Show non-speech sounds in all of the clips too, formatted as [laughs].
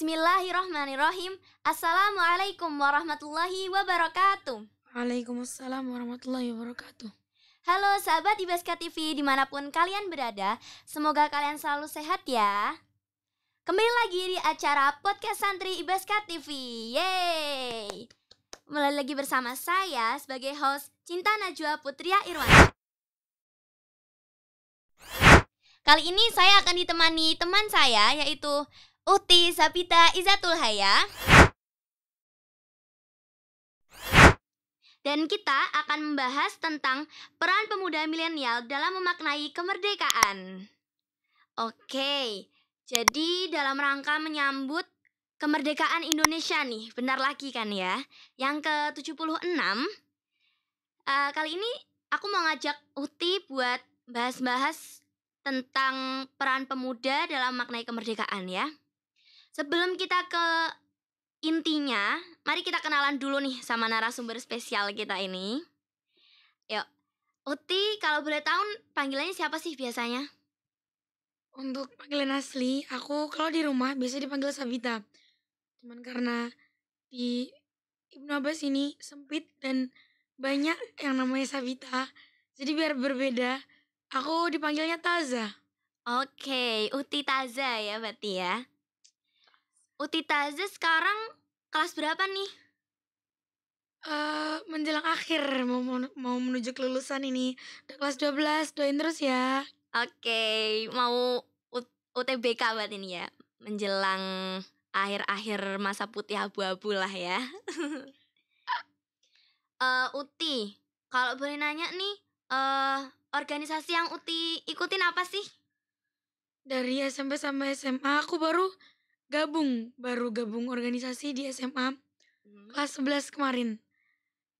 Bismillahirrahmanirrahim. Assalamualaikum warahmatullahi wabarakatuh. Waalaikumsalam warahmatullahi wabarakatuh. Halo sahabat Ibaska TV dimanapun kalian berada, semoga kalian selalu sehat ya. Kembali lagi di acara podcast santri Ibaska TV, yeay. Mulai lagi bersama saya sebagai host Cinta Najwa Putria Irwan. Kali ini saya akan ditemani teman saya yaitu Uti Sapita Izatul Haya. Dan kita akan membahas tentang peran pemuda milenial dalam memaknai kemerdekaan. Oke, jadi dalam rangka menyambut kemerdekaan Indonesia nih, benar lagi kan ya, yang ke-76. Uh, eh, kali ini aku mau ngajak Uti buat bahas-bahas tentang peran pemuda dalam memaknai kemerdekaan ya. Sebelum kita ke intinya, mari kita kenalan dulu nih sama narasumber spesial kita ini. Yuk, Uti kalau boleh tahu panggilannya siapa sih biasanya? Untuk panggilan asli, aku kalau di rumah biasa dipanggil sabita Cuman karena di Ibnu Abbas ini sempit dan banyak yang namanya sabita Jadi biar berbeda, aku dipanggilnya Taza. Oke, Uti Taza ya berarti ya. Uti Taza sekarang kelas berapa nih? Uh, menjelang akhir mau mau menuju kelulusan ini kelas 12 doain terus ya. Oke, okay, mau UTBK buat ini ya. Menjelang akhir-akhir masa putih abu-abu lah ya. uh, [laughs] Uti, kalau boleh nanya nih, uh, organisasi yang Uti ikutin apa sih? Dari SMP sampai SMA aku baru gabung baru gabung organisasi di SMA hmm. kelas 11 kemarin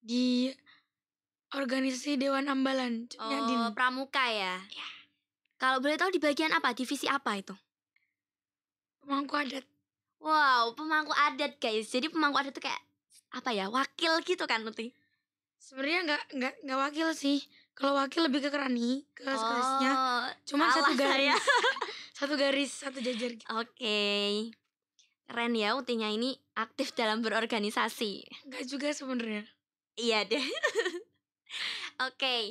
di organisasi Dewan Ambalan. Oh, di pramuka ya. ya. Kalau boleh tahu di bagian apa, divisi apa itu? Pemangku adat. Wow, pemangku adat guys. Jadi pemangku adat itu kayak apa ya? Wakil gitu kan nanti? Sebenarnya nggak nggak nggak wakil sih. Kalau wakil lebih ke kerani, ke oh, Cuma satu garis. [laughs] satu garis, satu jajar gitu. Oke. Okay. Ren ya Utinya ini aktif [laughs] dalam berorganisasi. Enggak juga sebenarnya. Iya deh. [laughs] Oke, okay.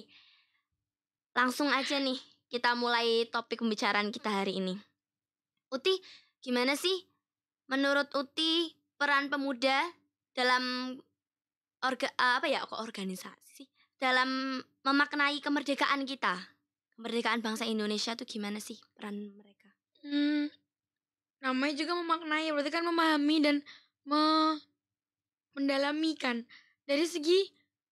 langsung aja nih kita mulai topik pembicaraan kita hari ini. Uti, gimana sih menurut Uti peran pemuda dalam orga eh, apa ya kok organisasi dalam memaknai kemerdekaan kita kemerdekaan bangsa Indonesia tuh gimana sih peran mereka? Hmm, namanya juga memaknai berarti kan memahami dan me mendalami kan dari segi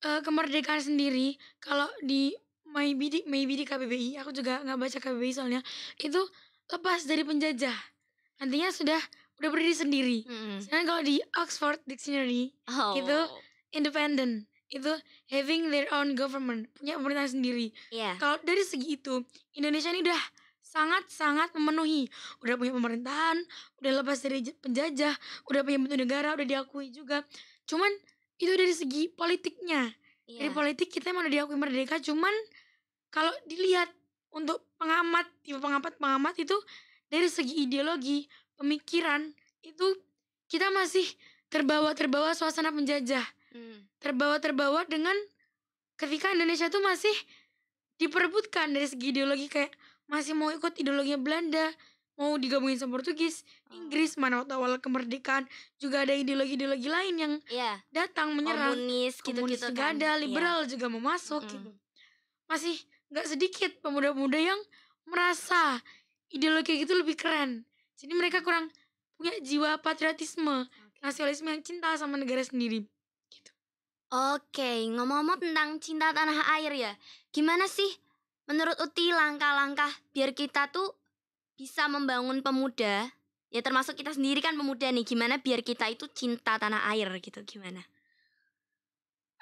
uh, kemerdekaan sendiri kalau di maybe di maybe di KBBI aku juga nggak baca KBBI soalnya itu lepas dari penjajah nantinya sudah udah berdiri sendiri mm. kalau di Oxford Dictionary oh. itu independent itu having their own government punya pemerintah sendiri yeah. kalau dari segi itu Indonesia ini udah sangat-sangat memenuhi. Udah punya pemerintahan, udah lepas dari penjajah, udah punya bentuk negara, udah diakui juga. Cuman itu dari segi politiknya. Yeah. Dari politik kita emang udah diakui merdeka, cuman kalau dilihat untuk pengamat, tipe pengamat-pengamat itu dari segi ideologi, pemikiran, itu kita masih terbawa-terbawa suasana penjajah. Hmm. Terbawa-terbawa dengan ketika Indonesia tuh masih diperebutkan dari segi ideologi kayak masih mau ikut ideologinya Belanda mau digabungin sama Portugis, oh. Inggris mana waktu awal kemerdekaan juga ada ideologi-ideologi lain yang yeah. datang menyerang komunis gitu-gitu kan. ada, iya. liberal yeah. juga mau masuk mm. gitu. Masih nggak sedikit pemuda-pemuda yang merasa ideologi itu lebih keren. Jadi mereka kurang punya jiwa patriotisme, okay. nasionalisme yang cinta sama negara sendiri. Gitu. Oke, okay, ngomong-ngomong tentang cinta tanah air ya. Gimana sih menurut Uti langkah-langkah biar kita tuh bisa membangun pemuda ya termasuk kita sendiri kan pemuda nih gimana biar kita itu cinta tanah air gitu gimana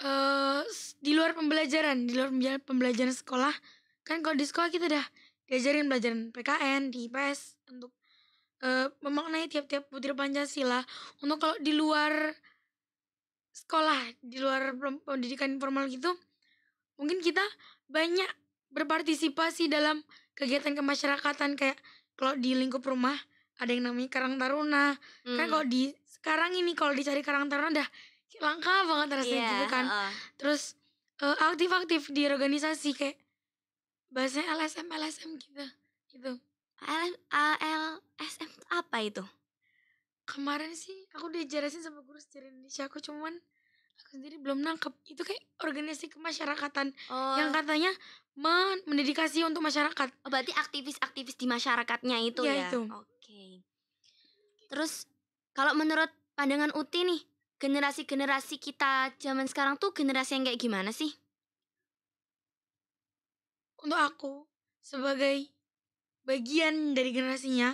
uh, di luar pembelajaran di luar pembelajaran sekolah kan kalau di sekolah kita udah diajarin pelajaran PKN di IPS untuk uh, memaknai tiap-tiap butir Pancasila untuk kalau di luar sekolah di luar pendidikan informal gitu mungkin kita banyak berpartisipasi dalam kegiatan kemasyarakatan kayak kalau di lingkup rumah ada yang namanya Karang Taruna. Kan hmm. Kan kalau di sekarang ini kalau dicari Karang Taruna dah langka banget rasanya yeah, gitu kan. Uh. Terus eh, aktif-aktif uh, di organisasi kayak bahasanya LSM LSM gitu. Gitu. L, eh, L LSM apa itu? Kemarin sih aku diajarin sama guru sejarah Indonesia aku cuman aku sendiri belum nangkep itu kayak organisasi kemasyarakatan oh. yang katanya men mendedikasi untuk masyarakat oh, berarti aktivis-aktivis di masyarakatnya itu ya, ya? itu oke terus kalau menurut pandangan Uti nih generasi-generasi kita zaman sekarang tuh generasi yang kayak gimana sih untuk aku sebagai bagian dari generasinya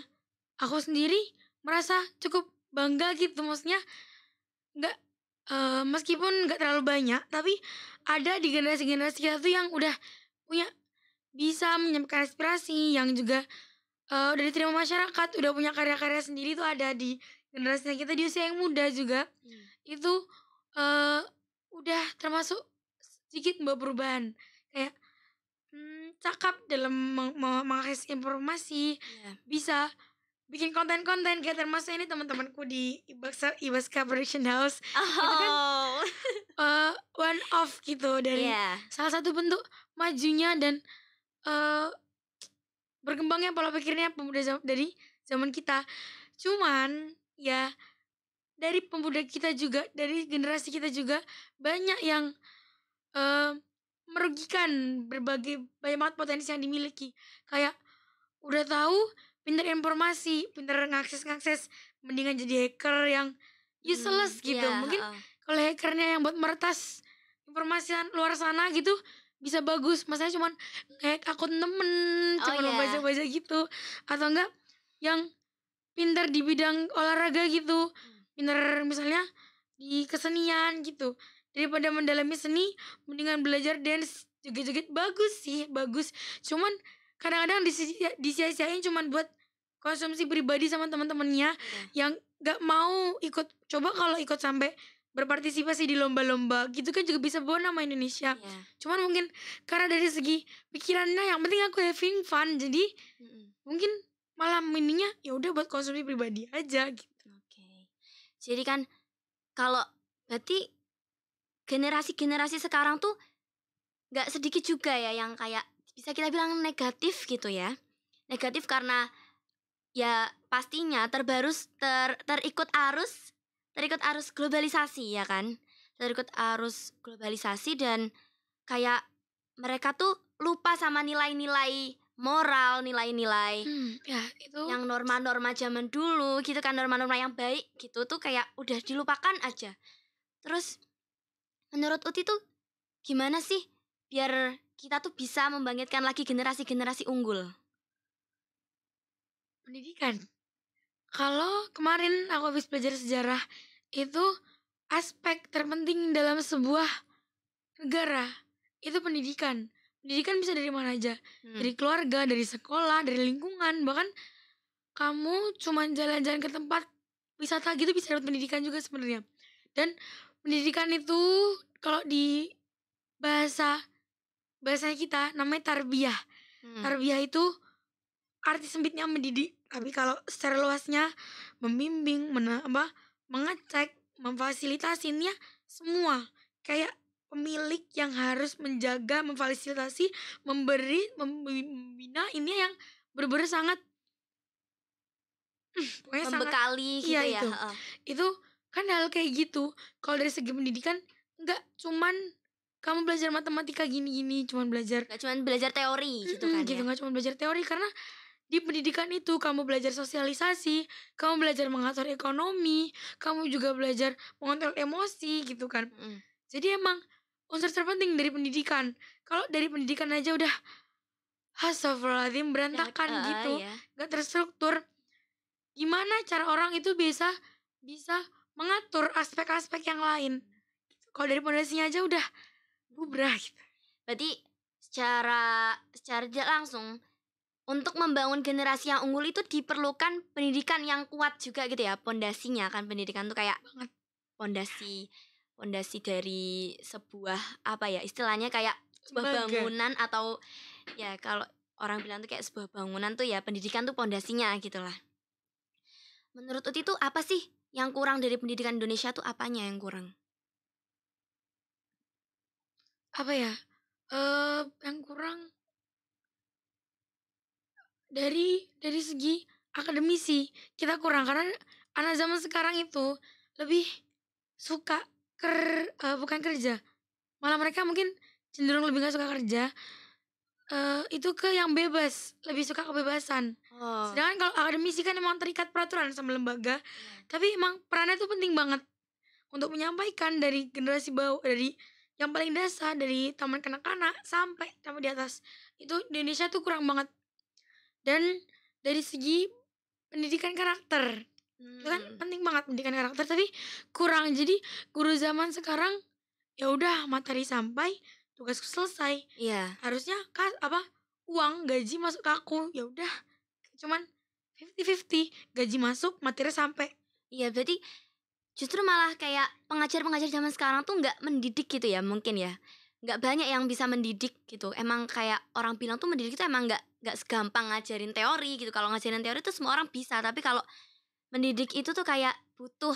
aku sendiri merasa cukup bangga gitu maksudnya nggak meskipun nggak terlalu banyak tapi ada di generasi-generasi kita tuh yang udah punya bisa menyampaikan aspirasi yang juga uh, udah diterima masyarakat udah punya karya-karya sendiri tuh ada di generasi kita di usia yang muda juga hmm. itu uh, udah termasuk sedikit mbak perubahan kayak hmm, cakap dalam mengakses informasi yeah. bisa bikin konten-konten kayak termasuk ini teman-temanku di Ibaska Ibaska Production House oh. itu kan uh, [laughs] one off gitu dari yeah. salah satu bentuk majunya dan uh, berkembangnya pola pikirnya pemuda zaman, dari zaman kita cuman ya dari pemuda kita juga dari generasi kita juga banyak yang uh, merugikan berbagai banyak banget potensi yang dimiliki kayak udah tahu pinter informasi pinter ngakses ngakses mendingan jadi hacker yang hmm, useless hmm, gitu yeah, mungkin uh. kalau hackernya yang buat meretas informasi luar sana gitu bisa bagus masanya cuman kayak akun temen oh, cuman yeah. baca baca gitu atau enggak yang pinter di bidang olahraga gitu hmm. pinter misalnya di kesenian gitu daripada mendalami seni mendingan belajar dance joget-joget bagus sih bagus cuman kadang-kadang disia-siain cuman buat konsumsi pribadi sama teman-temannya hmm. yang gak mau ikut coba kalau ikut sampai berpartisipasi di lomba-lomba gitu kan juga bisa bawa nama Indonesia. Yeah. Cuman mungkin karena dari segi pikirannya yang penting aku having fun jadi -hmm. mungkin malam mininya ya udah buat konsumsi pribadi aja gitu. Okay. Jadi kan kalau berarti generasi-generasi sekarang tuh nggak sedikit juga ya yang kayak bisa kita bilang negatif gitu ya. Negatif karena ya pastinya terbarus ter, terikut arus terikut arus globalisasi ya kan. Terikut arus globalisasi dan kayak mereka tuh lupa sama nilai-nilai moral, nilai-nilai hmm, ya itu yang norma-norma zaman dulu gitu kan norma-norma yang baik gitu tuh kayak udah dilupakan aja. Terus menurut Uti tuh gimana sih biar kita tuh bisa membangkitkan lagi generasi-generasi unggul. Pendidikan. Kalau kemarin aku habis belajar sejarah, itu aspek terpenting dalam sebuah negara itu pendidikan. Pendidikan bisa dari mana aja. Hmm. Dari keluarga, dari sekolah, dari lingkungan, bahkan kamu cuma jalan-jalan ke tempat wisata gitu bisa dapat pendidikan juga sebenarnya. Dan pendidikan itu kalau di bahasa bahasanya kita namanya tarbiyah. Hmm. Tarbiyah itu arti sempitnya mendidik, tapi kalau secara luasnya membimbing, mena memfasilitasi ini ya semua. Kayak pemilik yang harus menjaga, memfasilitasi, memberi, membina ini yang berbeda sangat [sniffs] pokoknya membekali sangat, iya, gitu ya. Itu. Uh. itu kan hal kayak gitu. Kalau dari segi pendidikan nggak cuman kamu belajar matematika gini-gini cuman belajar nggak cuman belajar teori gitu kan gitu ya? nggak cuman belajar teori karena di pendidikan itu kamu belajar sosialisasi, kamu belajar mengatur ekonomi, kamu juga belajar mengontrol emosi gitu kan. Mm. Jadi emang unsur terpenting dari pendidikan. Kalau dari pendidikan aja udah Astagfirullahaladzim berantakan ya, uh, gitu, eh, ya. gak terstruktur. Gimana cara orang itu bisa bisa mengatur aspek-aspek yang lain? Mm. Kalau dari pondasinya aja udah bubrah gitu. Berarti secara secara langsung untuk membangun generasi yang unggul itu diperlukan pendidikan yang kuat juga gitu ya pondasinya kan pendidikan tuh kayak pondasi pondasi dari sebuah apa ya istilahnya kayak sebuah Baga. bangunan atau ya kalau orang bilang tuh kayak sebuah bangunan tuh ya pendidikan tuh pondasinya gitulah menurut Uti tuh apa sih yang kurang dari pendidikan Indonesia tuh apanya yang kurang apa ya uh, yang kurang dari dari segi akademisi kita kurang karena anak zaman sekarang itu lebih suka ker uh, bukan kerja malah mereka mungkin cenderung lebih gak suka kerja uh, itu ke yang bebas lebih suka kebebasan oh. sedangkan kalau akademisi kan emang terikat peraturan sama lembaga hmm. tapi emang perannya itu penting banget untuk menyampaikan dari generasi bawah dari yang paling dasar dari taman kanak-kanak sampai taman di atas itu di Indonesia tuh kurang banget dan dari segi pendidikan karakter hmm. itu kan hmm. penting banget pendidikan karakter tapi kurang jadi guru zaman sekarang ya udah materi sampai tugas selesai iya harusnya kas apa uang gaji masuk ke aku ya udah cuman fifty fifty gaji masuk materi sampai iya berarti justru malah kayak pengajar-pengajar zaman sekarang tuh nggak mendidik gitu ya mungkin ya nggak banyak yang bisa mendidik gitu emang kayak orang bilang tuh mendidik itu emang nggak nggak segampang ngajarin teori gitu kalau ngajarin teori tuh semua orang bisa tapi kalau mendidik itu tuh kayak butuh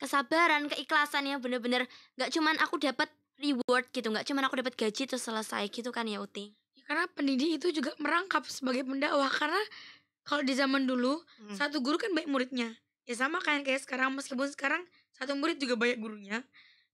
kesabaran keikhlasan yang bener-bener nggak cuman aku dapat reward gitu nggak cuman aku dapat gaji terus selesai gitu kan ya Uti ya, karena pendidik itu juga merangkap sebagai pendakwah karena kalau di zaman dulu hmm. satu guru kan baik muridnya ya sama kayak kayak sekarang meskipun sekarang satu murid juga banyak gurunya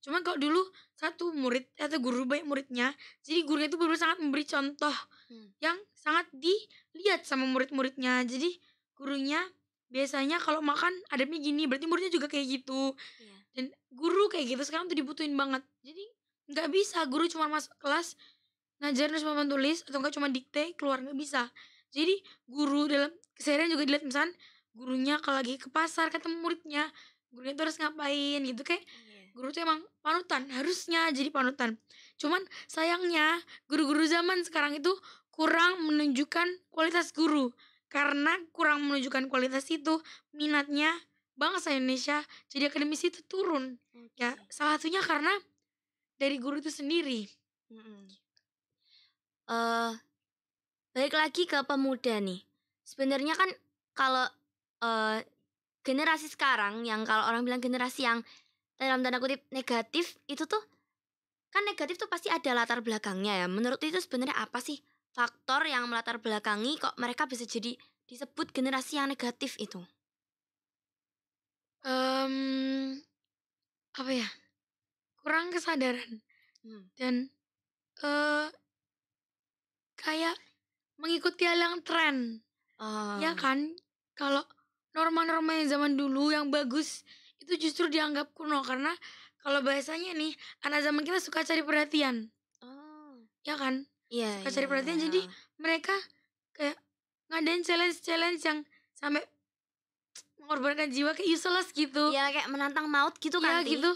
cuma kalau dulu satu murid eh, atau guru banyak muridnya jadi gurunya itu benar sangat memberi contoh hmm. yang sangat dilihat sama murid-muridnya jadi gurunya biasanya kalau makan adanya gini berarti muridnya juga kayak gitu yeah. dan guru kayak gitu sekarang tuh dibutuhin banget jadi nggak bisa guru cuma masuk kelas ngajar harus papan tulis atau enggak cuma dikte keluar nggak bisa jadi guru dalam keseharian juga dilihat misalnya gurunya kalau lagi ke pasar ketemu muridnya gurunya tuh harus ngapain gitu kayak iya. guru tuh emang panutan harusnya jadi panutan cuman sayangnya guru-guru zaman sekarang itu kurang menunjukkan kualitas guru karena kurang menunjukkan kualitas itu minatnya bangsa Indonesia jadi akademisi itu turun okay. ya salah satunya karena dari guru itu sendiri mm -hmm. uh, eh, baik lagi ke pemuda nih sebenarnya kan kalau uh, generasi sekarang yang kalau orang bilang generasi yang dalam tanda kutip negatif itu tuh kan negatif tuh pasti ada latar belakangnya ya. Menurut itu sebenarnya apa sih faktor yang melatar belakangi kok mereka bisa jadi disebut generasi yang negatif itu? Um, apa ya? Kurang kesadaran hmm. dan uh, kayak mengikuti hal yang tren, uh. ya kan? Kalau norma-norma yang zaman dulu yang bagus itu justru dianggap kuno karena kalau bahasanya nih anak zaman kita suka cari perhatian oh. ya kan yeah, suka yeah, cari iya, perhatian yeah. jadi mereka kayak ngadain challenge challenge yang sampai mengorbankan jiwa kayak useless gitu ya kayak menantang maut gitu iya, kan yeah, gitu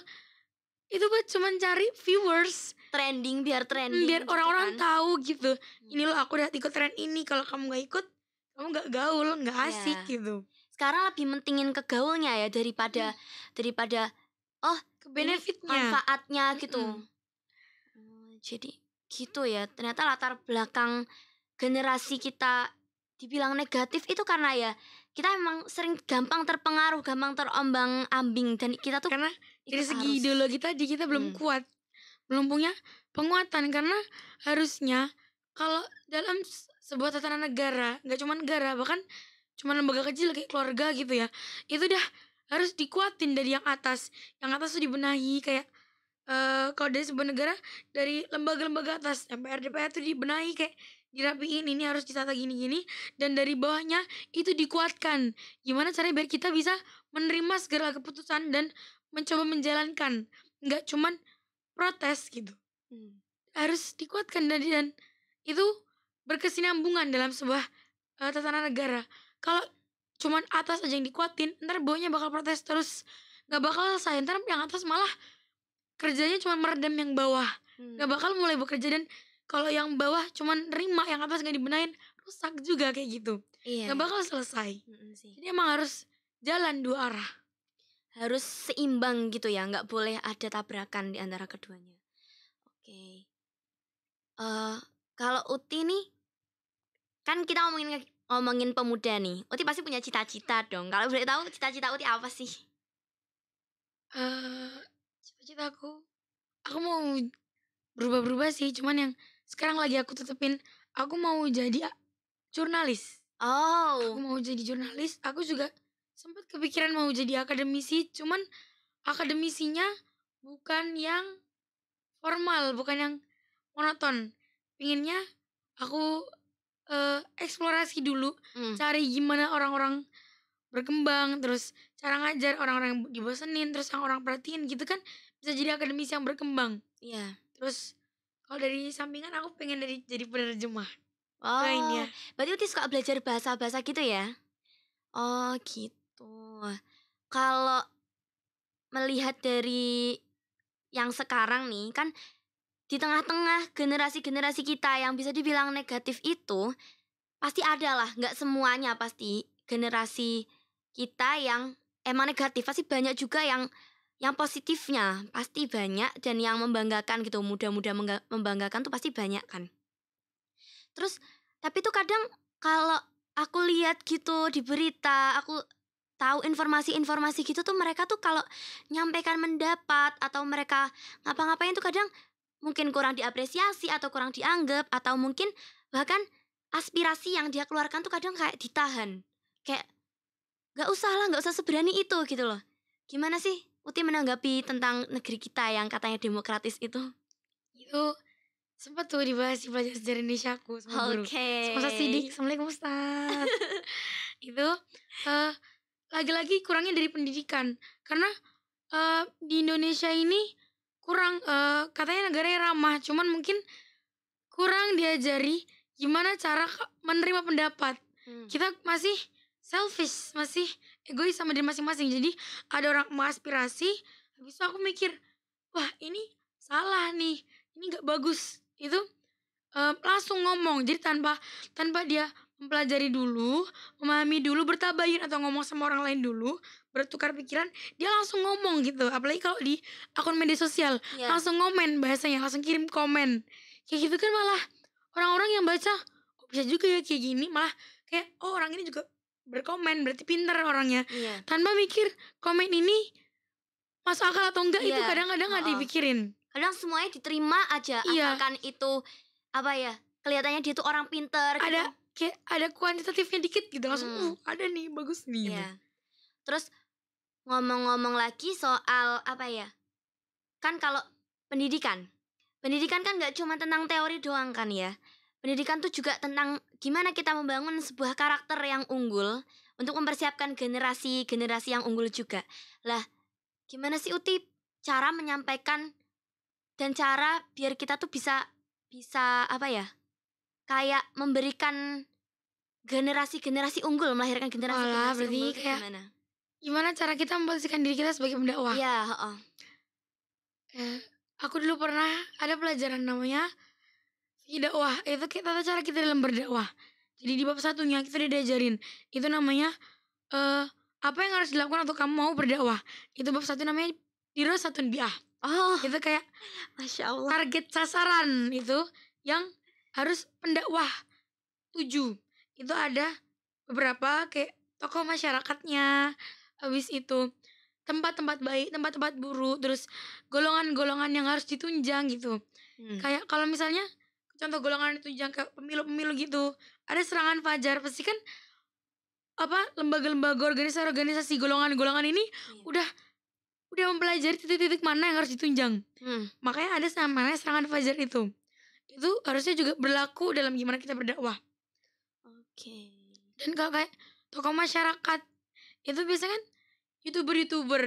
itu buat cuman cari viewers trending biar mm, trending biar gitu orang-orang gitu kan? tahu gitu hmm. ini loh aku udah ikut tren ini kalau kamu nggak ikut kamu nggak gaul nggak iya. asik yeah. gitu sekarang lebih mentingin ke gaulnya ya daripada hmm. daripada oh ke benefitnya manfaatnya gitu hmm. jadi gitu ya ternyata latar belakang generasi kita dibilang negatif itu karena ya kita emang sering gampang terpengaruh gampang terombang ambing dan kita tuh karena dari segi harus. ideologi tadi kita belum hmm. kuat belum punya penguatan karena harusnya kalau dalam sebuah tatanan negara nggak cuma negara bahkan cuma lembaga kecil kayak keluarga gitu ya itu udah harus dikuatin dari yang atas yang atas tuh dibenahi kayak uh, kalau dari sebuah negara dari lembaga-lembaga atas MPR DPR tuh dibenahi kayak dirapiin ini harus ditata gini-gini dan dari bawahnya itu dikuatkan gimana caranya biar kita bisa menerima segala keputusan dan mencoba menjalankan nggak cuman protes gitu hmm. harus dikuatkan dan dan itu berkesinambungan dalam sebuah uh, tatanan negara kalau cuman atas aja yang dikuatin ntar bawahnya bakal protes terus nggak bakal selesai ntar yang atas malah kerjanya cuma meredam yang bawah hmm. nggak hmm. Gak bakal mulai bekerja dan kalau yang bawah cuman nerima yang atas nggak dibenain rusak juga kayak gitu iya. nggak bakal selesai mm sih. jadi emang harus jalan dua arah harus seimbang gitu ya nggak boleh ada tabrakan di antara keduanya oke okay. uh, eh, kalau Uti nih kan kita ngomongin ngomongin pemuda nih, Uti pasti punya cita-cita dong. Kalau boleh tahu cita-cita Uti apa sih? cita eh, cita-cita aku, aku mau berubah-berubah sih. Cuman yang sekarang lagi aku tetepin, aku mau jadi jurnalis. Oh. Aku mau jadi jurnalis. Aku juga sempat kepikiran mau jadi akademisi. Cuman akademisinya bukan yang formal, bukan yang monoton. Pinginnya aku uh, eksplorasi dulu, hmm. cari gimana orang-orang berkembang, terus cara ngajar orang-orang yang dibosenin, terus yang orang perhatiin gitu kan bisa jadi akademis yang berkembang. Iya. Yeah. Terus kalau dari sampingan aku pengen dari jadi penerjemah. Oh. Lainnya. Berarti Uti suka belajar bahasa-bahasa gitu ya? Oh, gitu. Kalau melihat dari yang sekarang nih kan di tengah-tengah generasi-generasi kita yang bisa dibilang negatif itu pasti ada lah nggak semuanya pasti generasi kita yang emang negatif pasti banyak juga yang yang positifnya pasti banyak dan yang membanggakan gitu mudah-mudah membanggakan tuh pasti banyak kan terus tapi tuh kadang kalau aku lihat gitu di berita aku tahu informasi-informasi gitu tuh mereka tuh kalau nyampaikan mendapat atau mereka ngapa-ngapain tuh kadang mungkin kurang diapresiasi atau kurang dianggap atau mungkin bahkan aspirasi yang dia keluarkan tuh kadang kayak ditahan kayak nggak usah lah nggak usah seberani itu gitu loh gimana sih Uti menanggapi tentang negeri kita yang katanya demokratis itu itu sempat tuh dibahas di pelajaran sejarah Indonesia aku sama okay. guru sama Sidik Assalamualaikum Ustaz [laughs] itu uh, lagi-lagi kurangnya dari pendidikan karena uh, di Indonesia ini kurang uh, katanya negara yang ramah cuman mungkin kurang diajari gimana cara menerima pendapat hmm. kita masih selfish masih egois sama diri masing-masing jadi ada orang mau aspirasi habis itu aku mikir wah ini salah nih ini nggak bagus itu um, langsung ngomong jadi tanpa tanpa dia mempelajari dulu memahami dulu bertabayun atau ngomong sama orang lain dulu bertukar pikiran dia langsung ngomong gitu apalagi kalau di akun media sosial yeah. langsung ngomen bahasanya langsung kirim komen kayak gitu kan malah orang-orang yang baca kok oh, bisa juga ya kayak gini malah kayak oh orang ini juga berkomen berarti pinter orangnya yeah. tanpa mikir komen ini masuk akal atau enggak yeah. itu iya. kadang-kadang nggak -kadang oh. dipikirin kadang semuanya diterima aja yeah. akan itu apa ya kelihatannya dia tuh orang pinter gitu. ada gitu. kayak ada kuantitatifnya dikit gitu langsung hmm. uh ada nih bagus nih yeah. gitu. terus ngomong-ngomong lagi soal apa ya? Kan kalau pendidikan, pendidikan kan nggak cuma tentang teori doang kan ya. Pendidikan tuh juga tentang gimana kita membangun sebuah karakter yang unggul untuk mempersiapkan generasi-generasi yang unggul juga. Lah, gimana sih Uti cara menyampaikan dan cara biar kita tuh bisa bisa apa ya? Kayak memberikan generasi-generasi unggul melahirkan generasi, -generasi unggul kayak gimana? gimana cara kita memposisikan diri kita sebagai pendakwah? Iya, oh. Eh, aku dulu pernah ada pelajaran namanya dakwah. Itu tata cara kita dalam berdakwah. Jadi di bab satunya kita udah diajarin itu namanya eh uh, apa yang harus dilakukan untuk kamu mau berdakwah. Itu bab satu namanya satu bi'ah. Oh, itu kayak Masya Allah. target sasaran itu yang harus pendakwah tujuh. Itu ada beberapa kayak tokoh masyarakatnya, habis itu tempat-tempat baik, tempat-tempat buruk, terus golongan-golongan yang harus ditunjang gitu. Hmm. Kayak kalau misalnya contoh golongan ditunjang kayak pemilu-pemilu gitu, ada serangan fajar pasti kan apa lembaga-lembaga organisasi-organisasi golongan-golongan ini hmm. udah udah mempelajari titik-titik mana yang harus ditunjang. Hmm. Makanya ada namanya serangan fajar itu. Itu harusnya juga berlaku dalam gimana kita berdakwah. Oke. Okay. Dan kalau kayak tokoh masyarakat itu biasanya kan youtuber-youtuber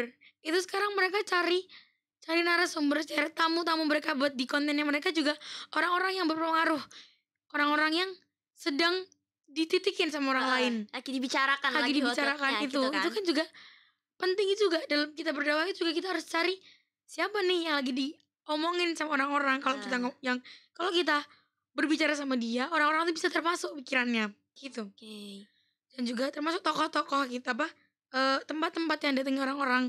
itu sekarang mereka cari cari narasumber, cari tamu-tamu mereka buat di kontennya mereka juga orang-orang yang berpengaruh, orang-orang yang sedang dititikin sama orang uh, lain, lagi dibicarakan, lagi, lagi dibicarakan itu, gitu kan? itu kan juga penting juga dalam kita berdakwah itu juga kita harus cari siapa nih yang lagi diomongin sama orang-orang kalau uh. kita ah. yang kalau kita berbicara sama dia orang-orang itu bisa termasuk pikirannya gitu okay. dan juga termasuk tokoh-tokoh kita apa tempat-tempat uh, yang datangi orang-orang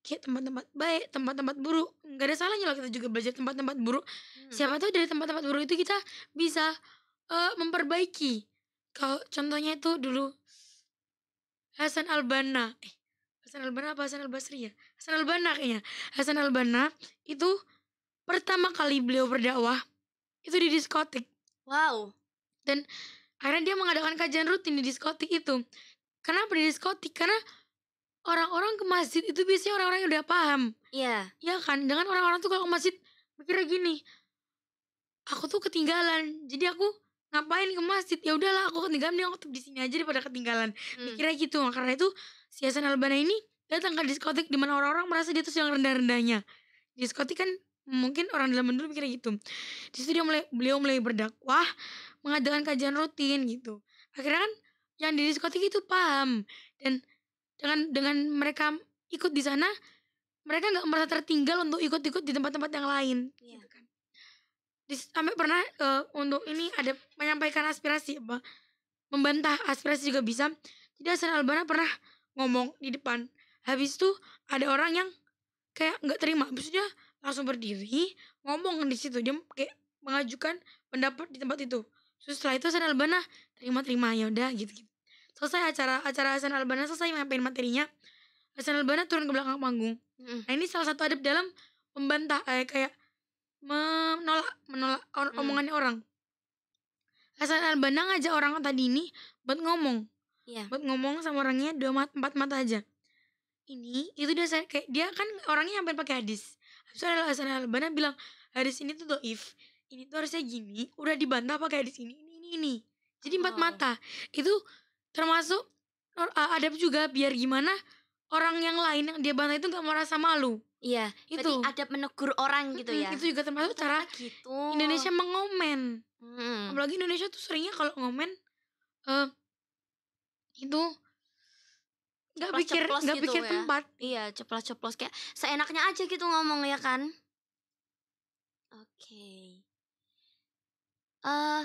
kayak tempat-tempat baik, tempat-tempat buruk. Gak ada salahnya lah kita juga belajar tempat-tempat buruk. Hmm. Siapa tahu dari tempat-tempat buruk itu kita bisa uh, memperbaiki. Kalau contohnya itu dulu Hasan Albana. Eh, Hasan Albana apa Hasan Albasri ya? Hasan Albana kayaknya. Hasan Albana itu pertama kali beliau berdakwah itu di diskotik. Wow. Dan akhirnya dia mengadakan kajian rutin di diskotik itu. Kenapa di diskotik? Karena orang-orang ke masjid itu biasanya orang-orang yang udah paham. Iya. Yeah. Iya kan? Dengan orang-orang tuh kalau ke masjid mikirnya gini. Aku tuh ketinggalan. Jadi aku ngapain ke masjid? Ya udahlah aku ketinggalan nih aku tetap di sini aja daripada ketinggalan. Hmm. Mikirnya gitu. Nah, karena itu si Hasan Albana ini datang ke diskotik di mana orang-orang merasa dia tuh sedang rendah-rendahnya. Diskotik kan mungkin orang dalam dulu mikirnya gitu. Di situ dia mulai beliau mulai berdakwah, mengadakan kajian rutin gitu. Akhirnya kan yang di diskotik itu paham dan dengan dengan mereka ikut di sana mereka nggak merasa tertinggal untuk ikut-ikut di tempat-tempat yang lain yeah. gitu kan sampai pernah uh, untuk ini ada menyampaikan aspirasi apa membantah aspirasi juga bisa jadi Hasan Albana pernah ngomong di depan habis itu ada orang yang kayak nggak terima habis langsung berdiri ngomong di situ dia kayak mengajukan pendapat di tempat itu terus setelah itu Hasan Albana terima terima ya udah gitu gitu selesai acara acara Hasan Albana selesai ngapain materinya Hasan Albana turun ke belakang panggung mm. nah ini salah satu adab dalam membantah eh, kayak menolak menolak or, mm. omongannya orang Hasan Albana ngajak orang tadi ini buat ngomong yeah. buat ngomong sama orangnya dua mat, empat mata aja ini itu dia saya kayak dia kan orangnya hampir pakai hadis habis itu Hasan Albana bilang hadis ini tuh doif ini tuh harusnya gini udah dibantah pakai hadis ini ini ini, ini. jadi empat oh. mata itu termasuk adab juga biar gimana orang yang lain yang dia bantai itu nggak merasa malu iya itu adab menegur orang gitu ya itu juga termasuk cara gitu. Indonesia mengomen hmm. apalagi Indonesia tuh seringnya kalau ngomen uh, itu nggak pikir nggak gitu pikir ya. tempat iya ceplos ceplos kayak seenaknya aja gitu ngomong ya kan oke okay. uh, eh,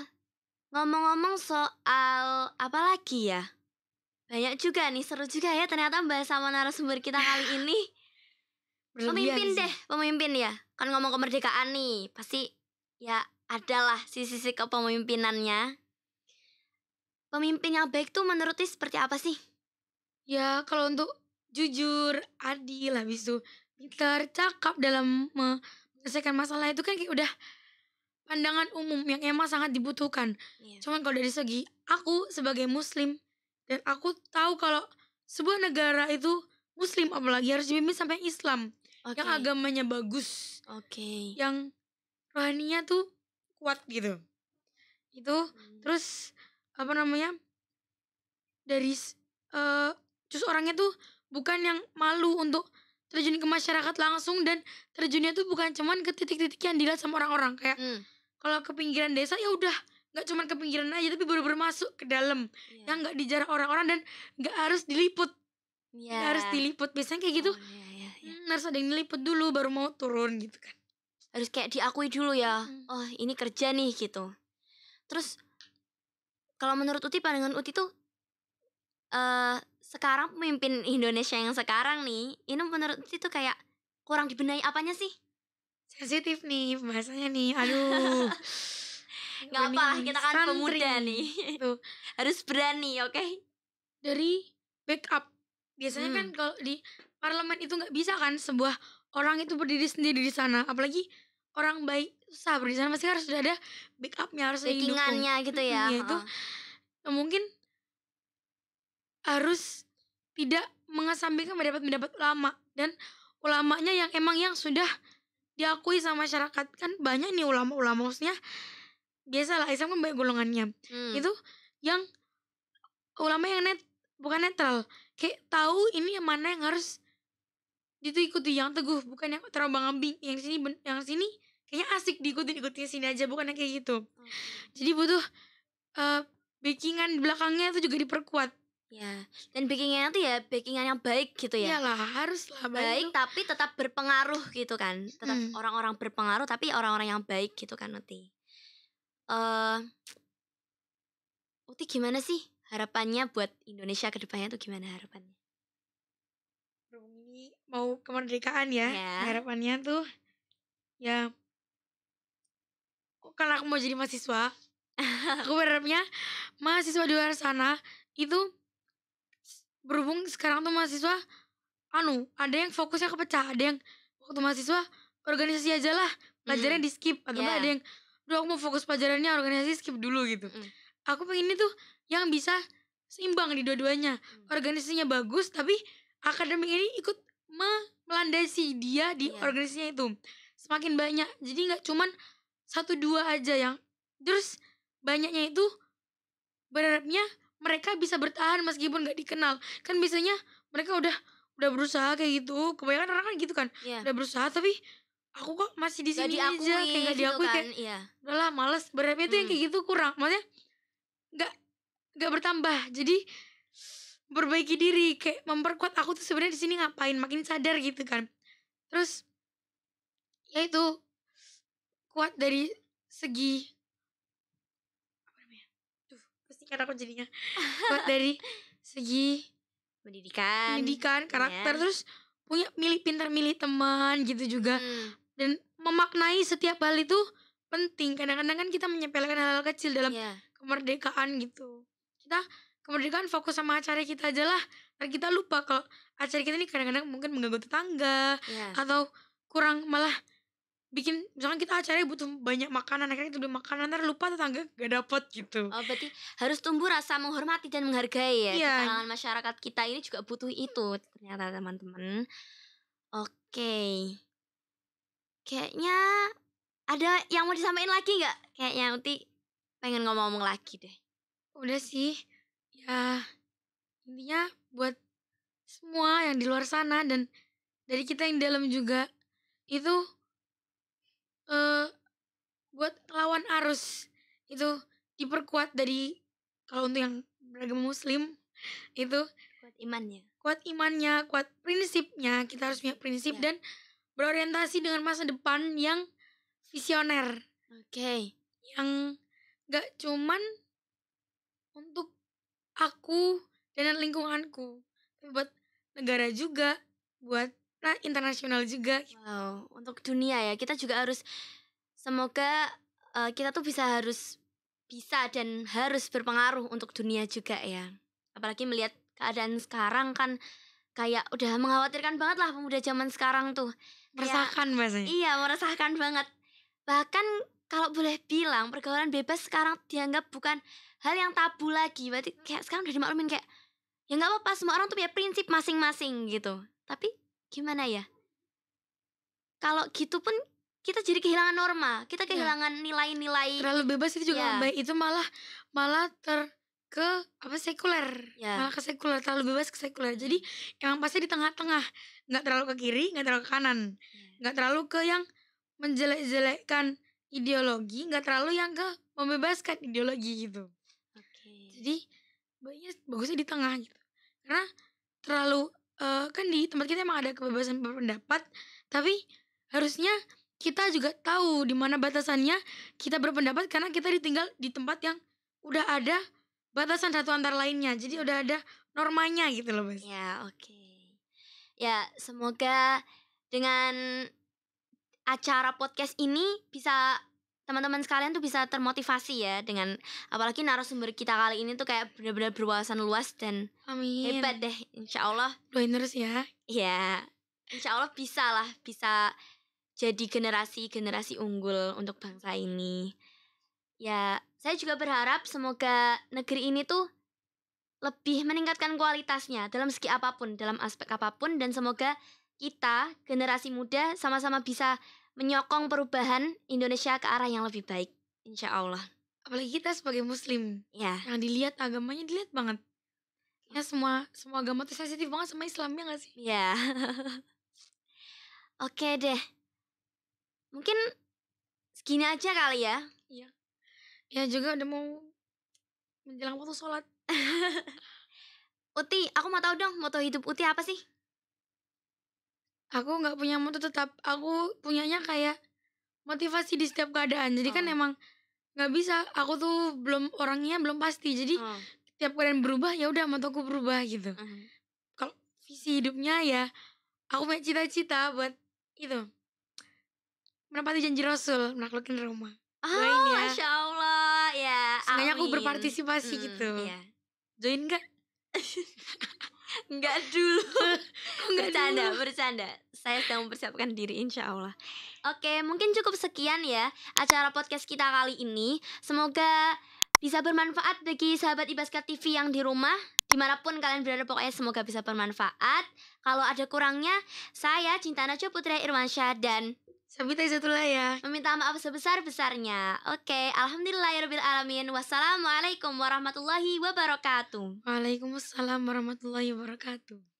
Ngomong-ngomong soal apa lagi ya? Banyak juga nih, seru juga ya ternyata bahas sama narasumber kita kali [laughs] ini. pemimpin deh, pemimpin ya. Kan ngomong kemerdekaan nih, pasti ya adalah sisi-sisi kepemimpinannya. Pemimpin yang baik tuh menurutnya seperti apa sih? Ya, kalau untuk jujur, adil, habis itu pintar, cakap dalam menyelesaikan masalah itu kan kayak udah pandangan umum yang emang sangat dibutuhkan. Yeah. Cuman kalau dari segi aku sebagai muslim dan aku tahu kalau sebuah negara itu muslim apalagi harus dibimbing sampai Islam okay. yang agamanya bagus. Oke. Okay. Yang rohaninya tuh kuat gitu. Itu hmm. terus apa namanya? Dari uh, eh, terus orangnya tuh bukan yang malu untuk terjun ke masyarakat langsung dan terjunnya tuh bukan cuman ke titik-titik yang dilihat sama orang-orang kayak hmm kalau ke pinggiran desa ya udah nggak cuma ke pinggiran aja tapi baru bermasuk ke dalam yeah. yang nggak dijarah orang-orang dan nggak harus diliput yeah. harus diliput biasanya kayak gitu oh, yeah, yeah, yeah. Hmm, harus ada yang diliput dulu baru mau turun gitu kan harus kayak diakui dulu ya hmm. oh ini kerja nih gitu terus kalau menurut Uti pandangan Uti tuh uh, sekarang pemimpin Indonesia yang sekarang nih ini menurut Uti tuh kayak kurang dibenahi apanya sih sensitif nih bahasanya nih aduh [laughs] nggak apa kita kan santri. pemuda nih Tuh. Gitu. [laughs] harus berani oke okay? dari backup biasanya kan hmm. kan kalau di parlemen itu nggak bisa kan sebuah orang itu berdiri sendiri di sana apalagi orang baik susah berdiri di sana pasti harus sudah ada backupnya harus backingannya gitu ya, hmm, itu mungkin harus tidak mengesampingkan mendapat mendapat ulama dan ulamanya yang emang yang sudah diakui sama masyarakat kan banyak nih ulama-ulama maksudnya biasalah Islam kan banyak golongannya hmm. itu yang ulama yang net bukan netral kayak tahu ini yang mana yang harus itu ikuti yang teguh bukan yang terombang ambing yang sini yang sini kayaknya asik diikutin ikuti sini aja bukan yang kayak gitu hmm. jadi butuh uh, backingan di belakangnya itu juga diperkuat Ya, dan backingnya tuh ya backingan yang baik gitu ya. Iyalah, harus lah baik. Baik tapi tetap berpengaruh gitu kan. Tetap hmm. orang-orang hmm. berpengaruh tapi orang-orang yang baik gitu kan nanti. Eh uh, Uti gimana sih harapannya buat Indonesia ke depannya tuh gimana harapannya? Berhubung ini mau kemerdekaan ya, ya. harapannya tuh ya kok karena aku mau jadi mahasiswa, [laughs] aku berharapnya mahasiswa di luar sana itu berhubung sekarang tuh mahasiswa anu ada yang fokusnya kepecah ada yang waktu mahasiswa organisasi aja lah pelajarannya mm. di skip atau yeah. ada iya. yang duh aku mau fokus pelajarannya organisasi skip dulu gitu mm. aku pengen itu yang bisa seimbang di dua-duanya mm. organisasinya bagus tapi akademik ini ikut melandasi dia di yeah. organisasinya itu semakin banyak jadi nggak cuman satu dua aja yang terus banyaknya itu berharapnya mereka bisa bertahan meskipun nggak dikenal kan biasanya mereka udah udah berusaha kayak gitu kebanyakan orang kan gitu kan yeah. udah berusaha tapi aku kok masih di sini aja kayak gak gitu diakui kan, kayak iya. udahlah males berapa itu yang hmm. kayak gitu kurang maksudnya nggak nggak bertambah jadi perbaiki diri kayak memperkuat aku tuh sebenarnya di sini ngapain makin sadar gitu kan terus ya itu kuat dari segi kan aku jadinya buat dari segi pendidikan pendidikan karakter ya. terus punya milih pintar milih teman gitu juga hmm. dan memaknai setiap hal itu penting kadang-kadang kan kita menyepelekan hal-hal kecil dalam yeah. kemerdekaan gitu kita kemerdekaan fokus sama acara kita aja lah karena kita lupa kalau acara kita ini kadang-kadang mungkin mengganggu tetangga yeah. atau kurang malah bikin misalkan kita acaranya butuh banyak makanan akhirnya kita udah makanan ntar lupa tetangga gak dapet gitu oh berarti harus tumbuh rasa menghormati dan menghargai ya yeah. Iya. kalangan masyarakat kita ini juga butuh itu ternyata teman-teman oke okay. kayaknya ada yang mau disampaikan lagi nggak kayaknya nanti pengen ngomong-ngomong lagi deh udah sih ya intinya buat semua yang di luar sana dan dari kita yang dalam juga itu uh, buat lawan arus itu diperkuat dari kalau untuk yang beragama muslim itu kuat imannya kuat imannya kuat prinsipnya kita harus punya prinsip ya. dan berorientasi dengan masa depan yang visioner oke okay. yang gak cuman untuk aku dan lingkunganku tapi buat negara juga buat nah internasional juga wow untuk dunia ya kita juga harus semoga uh, kita tuh bisa harus bisa dan harus berpengaruh untuk dunia juga ya apalagi melihat keadaan sekarang kan kayak udah mengkhawatirkan banget lah pemuda zaman sekarang tuh meresahkan kayak, bahasanya iya meresahkan banget bahkan kalau boleh bilang pergaulan bebas sekarang dianggap bukan hal yang tabu lagi berarti kayak sekarang udah dimaklumin kayak ya nggak apa-apa semua orang tuh punya prinsip masing-masing gitu tapi gimana ya? Kalau gitu pun kita jadi kehilangan norma, kita iya. kehilangan nilai-nilai. Ya. Terlalu bebas itu juga ya. baik itu malah malah ter ke apa sekuler ya. malah ke sekuler terlalu bebas ke sekuler jadi emang pasti di tengah-tengah nggak terlalu ke kiri nggak terlalu ke kanan iya. nggak ya. terlalu ke yang menjelek-jelekkan ideologi nggak terlalu yang ke membebaskan ideologi gitu okay. jadi baiknya bagusnya di tengah gitu karena terlalu uh, kan di tempat kita emang ada kebebasan berpendapat tapi harusnya kita juga tahu di mana batasannya kita berpendapat karena kita ditinggal di tempat yang udah ada batasan satu antar lainnya jadi udah ada normanya gitu loh mas ya oke okay. ya semoga dengan acara podcast ini bisa teman-teman sekalian tuh bisa termotivasi ya dengan apalagi narasumber kita kali ini tuh kayak benar-benar berwawasan luas dan Amin. hebat deh insya Allah terus ya ya insya Allah bisa lah bisa jadi generasi generasi unggul untuk bangsa ini ya saya juga berharap semoga negeri ini tuh lebih meningkatkan kualitasnya dalam segi apapun dalam aspek apapun dan semoga kita generasi muda sama-sama bisa menyokong perubahan Indonesia ke arah yang lebih baik. Insya Allah. Apalagi kita sebagai Muslim. Ya. Yang dilihat agamanya dilihat banget. Ya semua semua agama tuh sensitif banget sama Islamnya gak sih? Ya. [laughs] Oke deh. Mungkin segini aja kali ya. Iya. Ya juga udah mau menjelang waktu sholat. [laughs] Uti, aku mau tahu dong moto hidup Uti apa sih? aku nggak punya moto tetap aku punyanya kayak motivasi di setiap keadaan jadi oh. kan emang nggak bisa aku tuh belum orangnya belum pasti jadi oh. tiap keadaan berubah ya udah motoku berubah gitu uh -huh. kalau visi hidupnya ya aku punya cita-cita buat itu menepati janji Rasul menaklukin ah, Roma oh, join ya Masya Allah ya Sebenarnya aku berpartisipasi hmm, gitu ya. join gak [laughs] Enggak dulu. [laughs] bercanda, dulu. bercanda. Saya sedang mempersiapkan diri insya Allah. Oke, mungkin cukup sekian ya acara podcast kita kali ini. Semoga bisa bermanfaat bagi sahabat Ibaska TV yang di rumah. Dimanapun kalian berada pokoknya semoga bisa bermanfaat. Kalau ada kurangnya, saya Cintana Putri Irwansyah dan Sabita Isatullah ya Meminta maaf sebesar-besarnya Oke, okay. Ya alamin Wassalamualaikum warahmatullahi wabarakatuh Waalaikumsalam warahmatullahi wabarakatuh